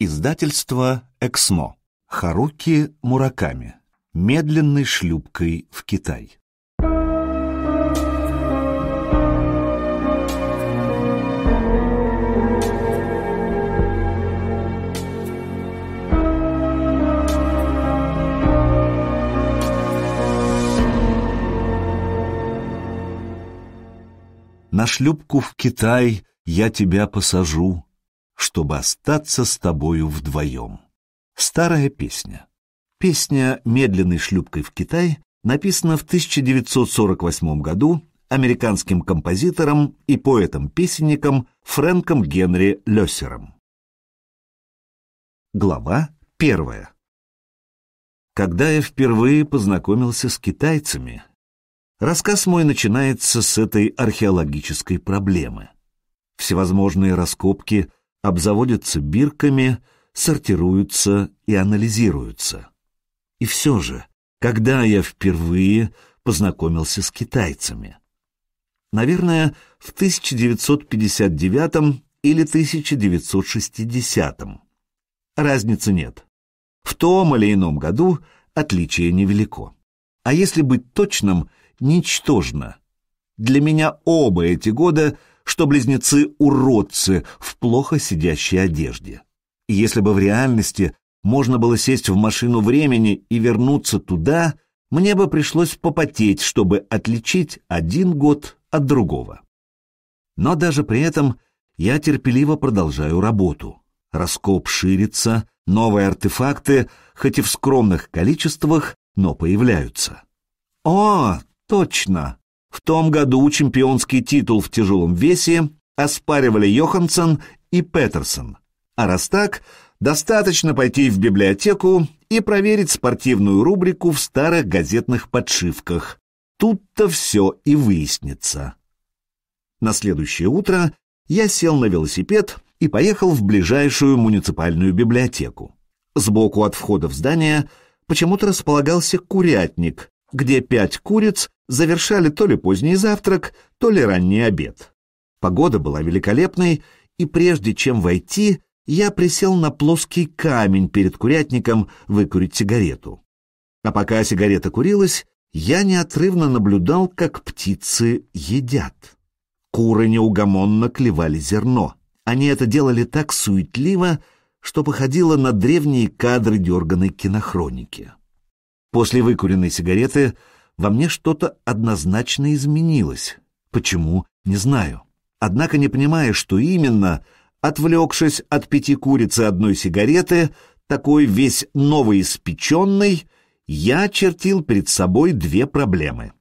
Издательство «Эксмо». Харуки Мураками. Медленной шлюпкой в Китай. На шлюпку в Китай я тебя посажу, чтобы остаться с тобою вдвоем. Старая песня. Песня «Медленной шлюпкой в Китай» написана в 1948 году американским композитором и поэтом-песенником Фрэнком Генри Лёссером. Глава первая. Когда я впервые познакомился с китайцами, рассказ мой начинается с этой археологической проблемы. Всевозможные раскопки обзаводятся бирками, сортируются и анализируются. И все же, когда я впервые познакомился с китайцами? Наверное, в 1959 или 1960. Разницы нет. В том или ином году отличие невелико. А если быть точным, ничтожно. Для меня оба эти года что близнецы — уродцы в плохо сидящей одежде. И если бы в реальности можно было сесть в машину времени и вернуться туда, мне бы пришлось попотеть, чтобы отличить один год от другого. Но даже при этом я терпеливо продолжаю работу. Раскоп ширится, новые артефакты, хоть и в скромных количествах, но появляются. О, точно! В том году чемпионский титул в тяжелом весе оспаривали Йоханссон и Петерсон. А раз так, достаточно пойти в библиотеку и проверить спортивную рубрику в старых газетных подшивках. Тут-то все и выяснится. На следующее утро я сел на велосипед и поехал в ближайшую муниципальную библиотеку. Сбоку от входа в здание почему-то располагался курятник, где пять куриц завершали то ли поздний завтрак, то ли ранний обед. Погода была великолепной, и прежде чем войти, я присел на плоский камень перед курятником выкурить сигарету. А пока сигарета курилась, я неотрывно наблюдал, как птицы едят. Куры неугомонно клевали зерно. Они это делали так суетливо, что походило на древние кадры дерганной кинохроники. После выкуренной сигареты во мне что-то однозначно изменилось. Почему, не знаю. Однако, не понимая, что именно, отвлекшись от пяти курицы одной сигареты, такой весь новоиспеченный, я чертил перед собой две проблемы.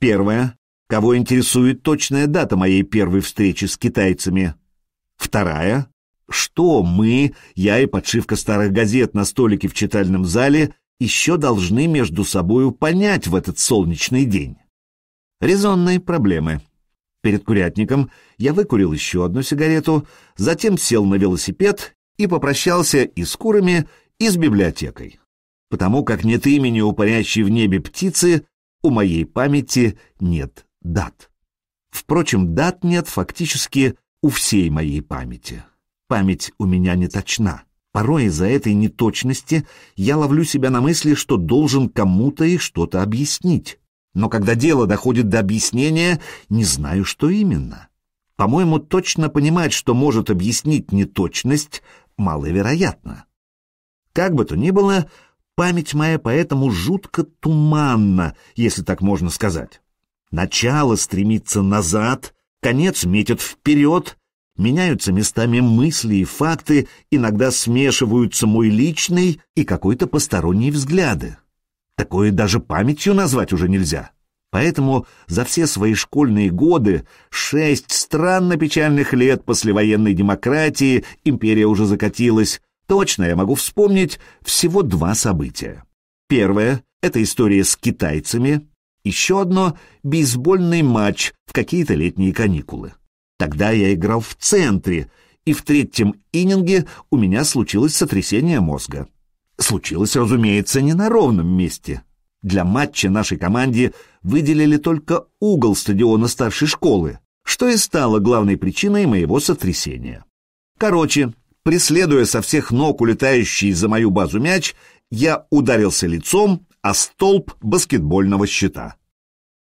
Первая. Кого интересует точная дата моей первой встречи с китайцами? Вторая. Что мы, я и подшивка старых газет на столике в читальном зале, еще должны между собою понять в этот солнечный день. Резонные проблемы. Перед курятником я выкурил еще одну сигарету, затем сел на велосипед и попрощался и с курами, и с библиотекой. Потому как нет имени у парящей в небе птицы, у моей памяти нет дат. Впрочем, дат нет фактически у всей моей памяти. Память у меня не точна. Порой из-за этой неточности я ловлю себя на мысли, что должен кому-то и что-то объяснить. Но когда дело доходит до объяснения, не знаю, что именно. По-моему, точно понимать, что может объяснить неточность, маловероятно. Как бы то ни было, память моя поэтому жутко туманна, если так можно сказать. Начало стремится назад, конец метит вперед, Меняются местами мысли и факты, иногда смешиваются мой личный и какой-то посторонний взгляды. Такое даже памятью назвать уже нельзя. Поэтому за все свои школьные годы, шесть странно печальных лет послевоенной демократии, империя уже закатилась, точно я могу вспомнить всего два события. Первое — это история с китайцами. Еще одно — бейсбольный матч в какие-то летние каникулы. Тогда я играл в центре, и в третьем ининге у меня случилось сотрясение мозга. Случилось, разумеется, не на ровном месте. Для матча нашей команде выделили только угол стадиона старшей школы, что и стало главной причиной моего сотрясения. Короче, преследуя со всех ног улетающий за мою базу мяч, я ударился лицом о столб баскетбольного щита.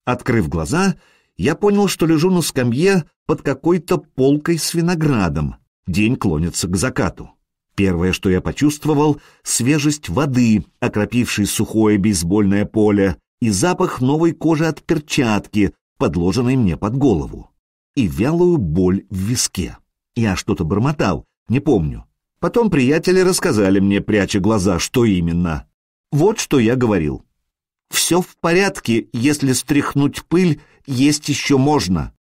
Открыв глаза, я понял, что лежу на скамье под какой-то полкой с виноградом. День клонится к закату. Первое, что я почувствовал — свежесть воды, окропившей сухое бейсбольное поле, и запах новой кожи от перчатки, подложенной мне под голову, и вялую боль в виске. Я что-то бормотал, не помню. Потом приятели рассказали мне, пряча глаза, что именно. Вот что я говорил. «Все в порядке, если стряхнуть пыль есть еще можно.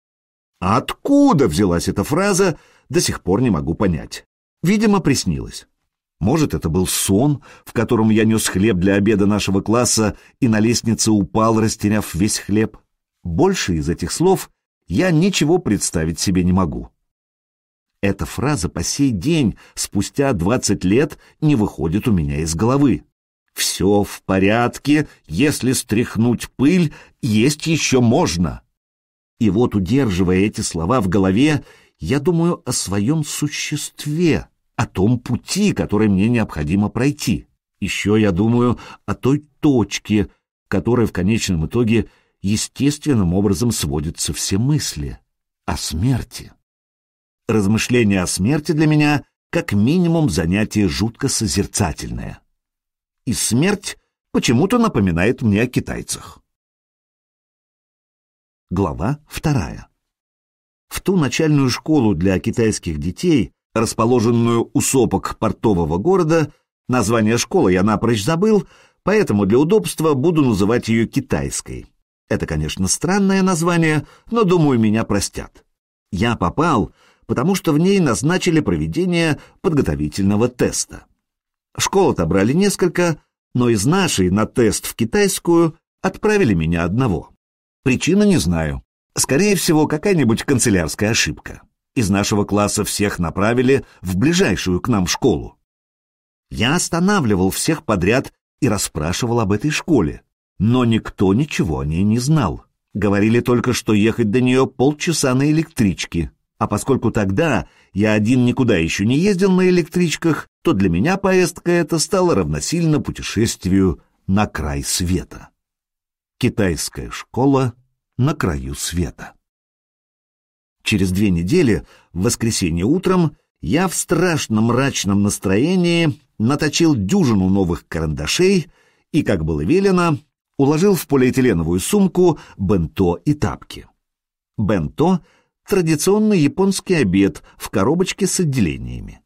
А откуда взялась эта фраза, до сих пор не могу понять. Видимо, приснилось. Может, это был сон, в котором я нес хлеб для обеда нашего класса и на лестнице упал, растеряв весь хлеб. Больше из этих слов я ничего представить себе не могу. Эта фраза по сей день, спустя 20 лет, не выходит у меня из головы. Все в порядке, если стряхнуть пыль, есть еще можно. И вот, удерживая эти слова в голове, я думаю о своем существе, о том пути, который мне необходимо пройти. Еще я думаю о той точке, которая в конечном итоге естественным образом сводятся все мысли о смерти. Размышления о смерти для меня как минимум занятие жутко созерцательное и смерть почему-то напоминает мне о китайцах. Глава вторая. В ту начальную школу для китайских детей, расположенную у сопок портового города, название школы я напрочь забыл, поэтому для удобства буду называть ее китайской. Это, конечно, странное название, но, думаю, меня простят. Я попал, потому что в ней назначили проведение подготовительного теста. Школ отобрали несколько, но из нашей на тест в китайскую отправили меня одного. Причина не знаю. Скорее всего, какая-нибудь канцелярская ошибка. Из нашего класса всех направили в ближайшую к нам школу. Я останавливал всех подряд и расспрашивал об этой школе, но никто ничего о ней не знал. Говорили только, что ехать до нее полчаса на электричке. А поскольку тогда я один никуда еще не ездил на электричках, то для меня поездка эта стала равносильно путешествию на край света. Китайская школа на краю света. Через две недели, в воскресенье утром, я в страшно мрачном настроении наточил дюжину новых карандашей и, как было велено, уложил в полиэтиленовую сумку бенто и тапки. Бенто — традиционный японский обед в коробочке с отделениями.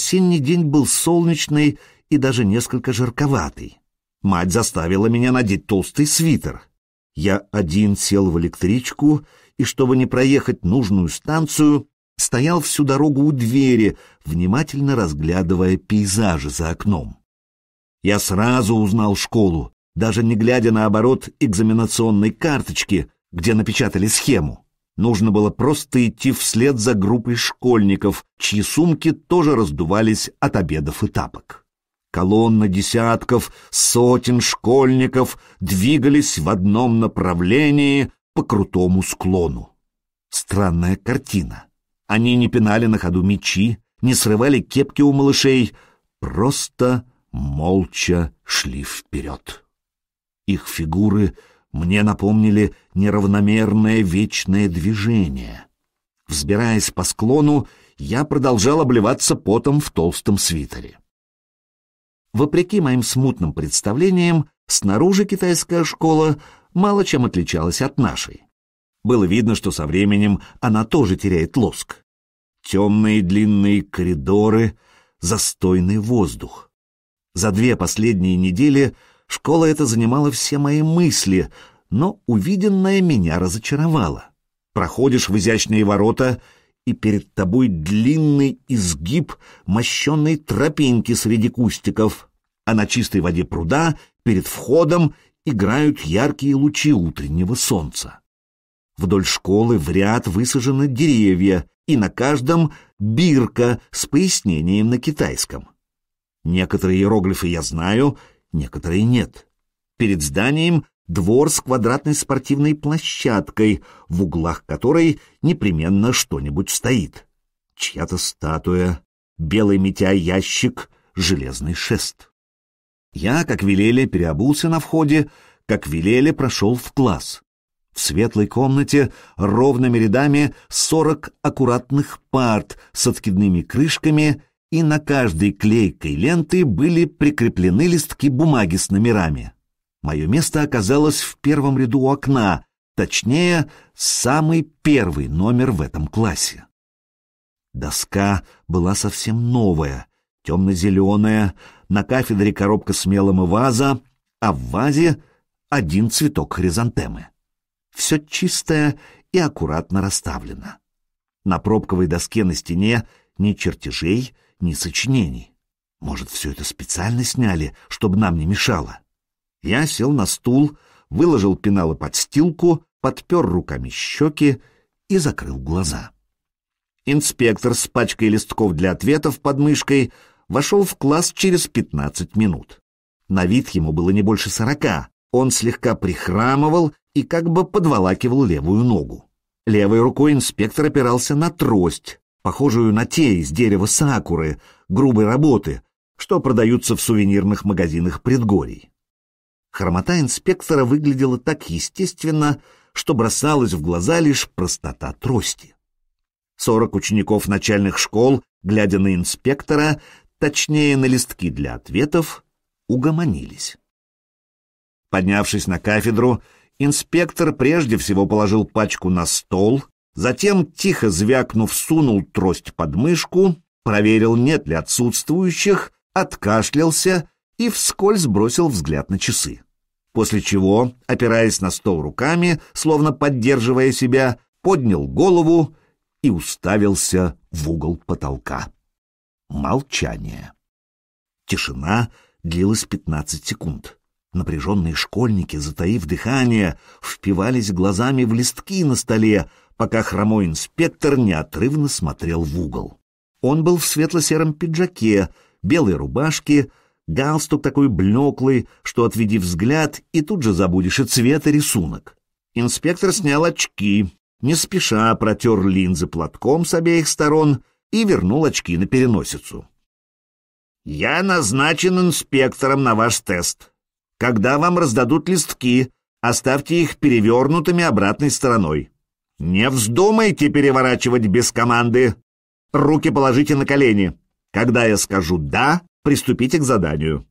Осенний день был солнечный и даже несколько жарковатый. Мать заставила меня надеть толстый свитер. Я один сел в электричку и, чтобы не проехать нужную станцию, стоял всю дорогу у двери, внимательно разглядывая пейзажи за окном. Я сразу узнал школу, даже не глядя на оборот экзаменационной карточки, где напечатали схему. Нужно было просто идти вслед за группой школьников, чьи сумки тоже раздувались от обедов и тапок. Колонна десятков, сотен школьников двигались в одном направлении по крутому склону. Странная картина. Они не пинали на ходу мечи, не срывали кепки у малышей, просто молча шли вперед. Их фигуры мне напомнили неравномерное вечное движение. Взбираясь по склону, я продолжал обливаться потом в толстом свитере. Вопреки моим смутным представлениям, снаружи китайская школа мало чем отличалась от нашей. Было видно, что со временем она тоже теряет лоск. Темные длинные коридоры, застойный воздух. За две последние недели — Школа эта занимала все мои мысли, но увиденное меня разочаровало. Проходишь в изящные ворота, и перед тобой длинный изгиб мощенной тропинки среди кустиков, а на чистой воде пруда перед входом играют яркие лучи утреннего солнца. Вдоль школы в ряд высажены деревья, и на каждом бирка с пояснением на китайском. Некоторые иероглифы я знаю — некоторые нет. Перед зданием двор с квадратной спортивной площадкой, в углах которой непременно что-нибудь стоит. Чья-то статуя, белый метеоящик, железный шест. Я, как велели, переобулся на входе, как велели, прошел в класс. В светлой комнате ровными рядами сорок аккуратных парт с откидными крышками и на каждой клейкой ленты были прикреплены листки бумаги с номерами. Мое место оказалось в первом ряду у окна, точнее, самый первый номер в этом классе. Доска была совсем новая, темно-зеленая, на кафедре коробка с мелом и ваза, а в вазе один цветок хризантемы. Все чистое и аккуратно расставлено. На пробковой доске на стене ни чертежей, ни сочинений. Может, все это специально сняли, чтобы нам не мешало? Я сел на стул, выложил пеналы под стилку, подпер руками щеки и закрыл глаза. Инспектор с пачкой листков для ответов под мышкой вошел в класс через пятнадцать минут. На вид ему было не больше сорока. Он слегка прихрамывал и как бы подволакивал левую ногу. Левой рукой инспектор опирался на трость, похожую на те из дерева сакуры, грубой работы, что продаются в сувенирных магазинах предгорий. Хромота инспектора выглядела так естественно, что бросалась в глаза лишь простота трости. Сорок учеников начальных школ, глядя на инспектора, точнее на листки для ответов, угомонились. Поднявшись на кафедру, инспектор прежде всего положил пачку на стол, Затем, тихо звякнув, сунул трость под мышку, проверил, нет ли отсутствующих, откашлялся и вскользь бросил взгляд на часы. После чего, опираясь на стол руками, словно поддерживая себя, поднял голову и уставился в угол потолка. Молчание. Тишина длилась 15 секунд. Напряженные школьники, затаив дыхание, впивались глазами в листки на столе, пока хромой инспектор неотрывно смотрел в угол. Он был в светло-сером пиджаке, белой рубашке, галстук такой блеклый, что отведи взгляд, и тут же забудешь и цвет, и рисунок. Инспектор снял очки, не спеша протер линзы платком с обеих сторон и вернул очки на переносицу. «Я назначен инспектором на ваш тест. Когда вам раздадут листки, оставьте их перевернутыми обратной стороной. Не вздумайте переворачивать без команды. Руки положите на колени. Когда я скажу «да», приступите к заданию.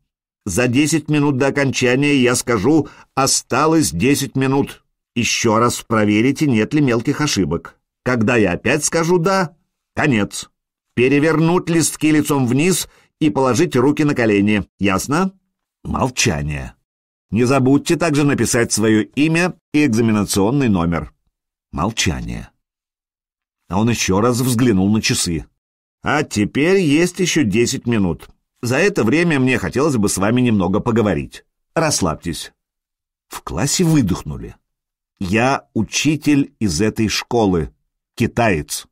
За десять минут до окончания я скажу «осталось десять минут». Еще раз проверите, нет ли мелких ошибок. Когда я опять скажу «да», конец. Перевернуть листки лицом вниз и положить руки на колени. Ясно? Молчание. Не забудьте также написать свое имя и экзаменационный номер. Молчание. А он еще раз взглянул на часы. «А теперь есть еще десять минут. За это время мне хотелось бы с вами немного поговорить. Расслабьтесь». В классе выдохнули. «Я учитель из этой школы, китаец».